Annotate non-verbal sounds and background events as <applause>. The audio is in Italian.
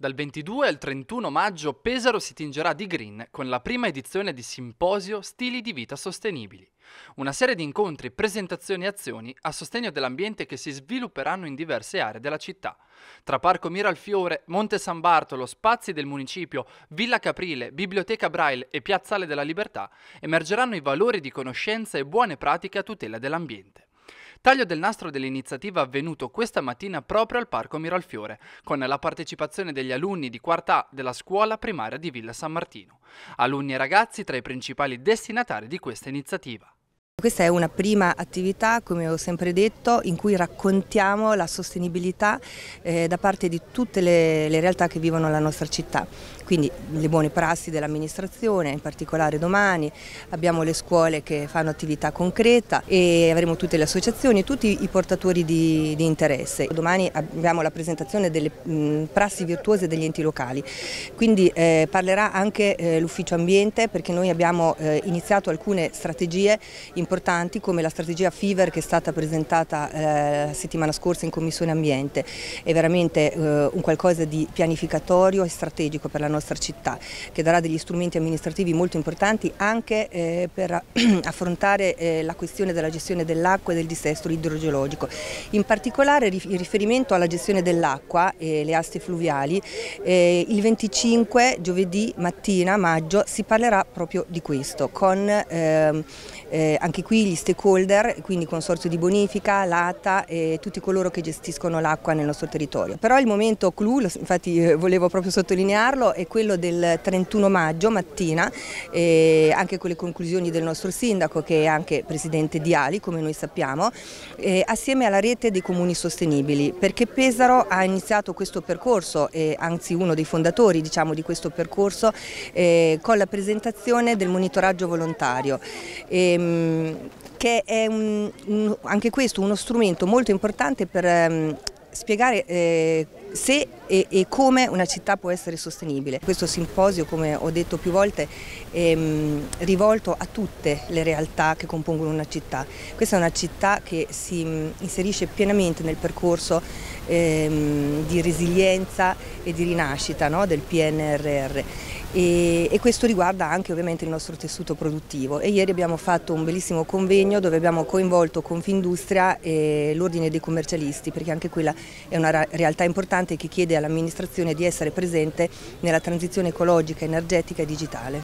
Dal 22 al 31 maggio Pesaro si tingerà di green con la prima edizione di Simposio Stili di vita sostenibili, una serie di incontri, presentazioni e azioni a sostegno dell'ambiente che si svilupperanno in diverse aree della città, tra Parco Miralfiore, Monte San Bartolo, spazi del municipio, Villa Caprile, Biblioteca Braille e Piazzale della Libertà, emergeranno i valori di conoscenza e buone pratiche a tutela dell'ambiente. Taglio del nastro dell'iniziativa avvenuto questa mattina proprio al Parco Miralfiore, con la partecipazione degli alunni di quarta A della scuola primaria di Villa San Martino. Alunni e ragazzi tra i principali destinatari di questa iniziativa. Questa è una prima attività, come ho sempre detto, in cui raccontiamo la sostenibilità eh, da parte di tutte le, le, realtà che vivono la nostra città, quindi le buone prassi dell'amministrazione, in particolare domani abbiamo le scuole che fanno attività concreta e avremo tutte le associazioni, tutti i portatori di, di interesse. Domani abbiamo la presentazione delle mh, mm, prassi virtuose degli enti locali, quindi eh, parlerà anche eh, l'ufficio ambiente perché noi abbiamo eh, iniziato alcune strategie in importanti come la strategia FIVER che è stata presentata eh, la eh, settimana scorsa in Commissione Ambiente, è veramente eh, un qualcosa di pianificatorio e strategico per la nostra città che darà degli strumenti amministrativi molto importanti anche eh, per <clears throat> affrontare eh, la questione della gestione dell'acqua e del dissesto idrogeologico. In particolare in riferimento alla gestione dell'acqua e le aste fluviali, eh, il 25 giovedì mattina maggio si parlerà proprio di questo con eh, eh, anche anche qui gli stakeholder, quindi Consorzio di Bonifica, l'ATA e tutti coloro che gestiscono l'acqua nel nostro territorio. Però il momento clou, infatti eh, volevo proprio sottolinearlo, è quello del 31 maggio mattina, eh, anche con le conclusioni del nostro sindaco che è anche presidente di Ali, come noi sappiamo, eh, assieme alla rete dei comuni sostenibili, perché Pesaro ha iniziato questo percorso, eh, anzi uno dei fondatori diciamo, di questo percorso, eh, con la presentazione del monitoraggio volontario. E, ehm, che è un, un, anche questo uno strumento molto importante per ehm, spiegare eh, se e, e, come una città può essere sostenibile. Questo simposio, come ho detto più volte, è mh, mm, rivolto a tutte le realtà che compongono una città. Questa è una città che si mh, mm, inserisce pienamente nel percorso eh, di resilienza e di rinascita no? del PNRR e, e, questo riguarda anche ovviamente il nostro tessuto produttivo e ieri abbiamo fatto un bellissimo convegno dove abbiamo coinvolto Confindustria e l'ordine dei commercialisti perché anche quella è una realtà importante che chiede all'amministrazione di essere presente nella transizione ecologica, energetica e digitale.